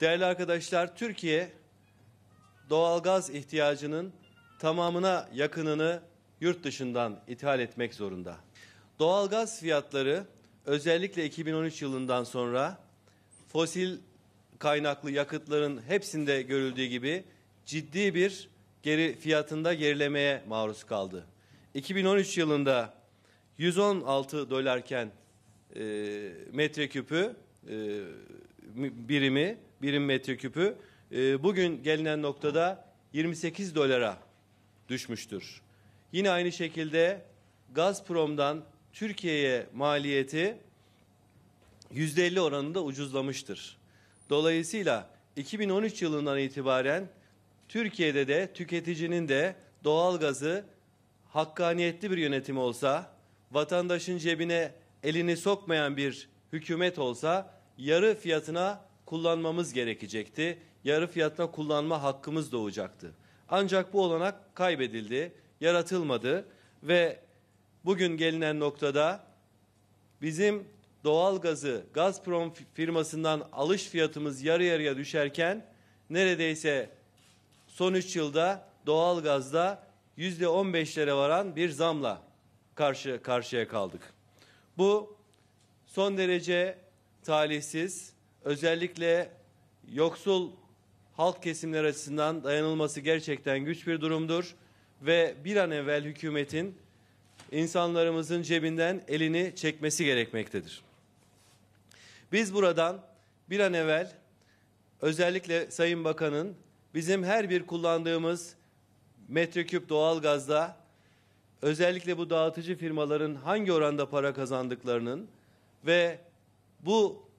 Değerli arkadaşlar, Türkiye doğalgaz ihtiyacının tamamına yakınını yurt dışından ithal etmek zorunda. Doğalgaz fiyatları özellikle 2013 yılından sonra fosil kaynaklı yakıtların hepsinde görüldüğü gibi ciddi bir geri fiyatında gerilemeye maruz kaldı. 2013 yılında 116 dolarken e, metreküpü e, birimi birim metreküpü e, ee, bugün gelinen noktada 28 dolara düşmüştür. Yine aynı şekilde Gazprom'dan Türkiye'ye maliyeti %50 oranında ucuzlamıştır. Dolayısıyla 2013 yılından itibaren Türkiye'de de tüketicinin de doğal gazı hakkaniyetli bir yönetim olsa, vatandaşın cebine elini sokmayan bir hükümet olsa yarı fiyatına kullanmamız gerekecekti. Yarı fiyatına kullanma hakkımız doğacaktı. Ancak bu olanak kaybedildi, yaratılmadı ve bugün gelinen noktada bizim doğal gazı Gazprom firmasından alış fiyatımız yarı yarıya düşerken neredeyse son 3 yılda doğal gazda yüzde on beşlere varan bir zamla karşı karşıya kaldık. Bu son derece talihsiz, özellikle yoksul halk kesimler açısından dayanılması gerçekten güç bir durumdur ve bir an evvel hükümetin insanlarımızın cebinden elini çekmesi gerekmektedir. Biz buradan bir an evvel özellikle Sayın Bakan'ın bizim her bir kullandığımız metreküp doğalgazda özellikle bu dağıtıcı firmaların hangi oranda para kazandıklarının ve bu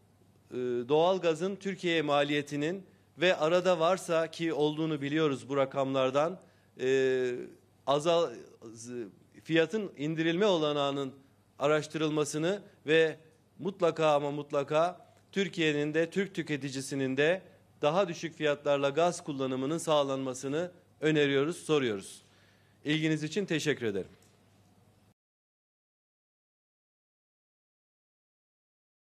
e, doğalgazın Türkiye'ye maliyetinin ve arada varsa ki olduğunu biliyoruz bu rakamlardan e, azal fiyatın indirilme olanağının araştırılmasını ve mutlaka ama mutlaka Türkiye'nin de Türk tüketicisinin de daha düşük fiyatlarla gaz kullanımının sağlanmasını öneriyoruz, soruyoruz. İlginiz için teşekkür ederim.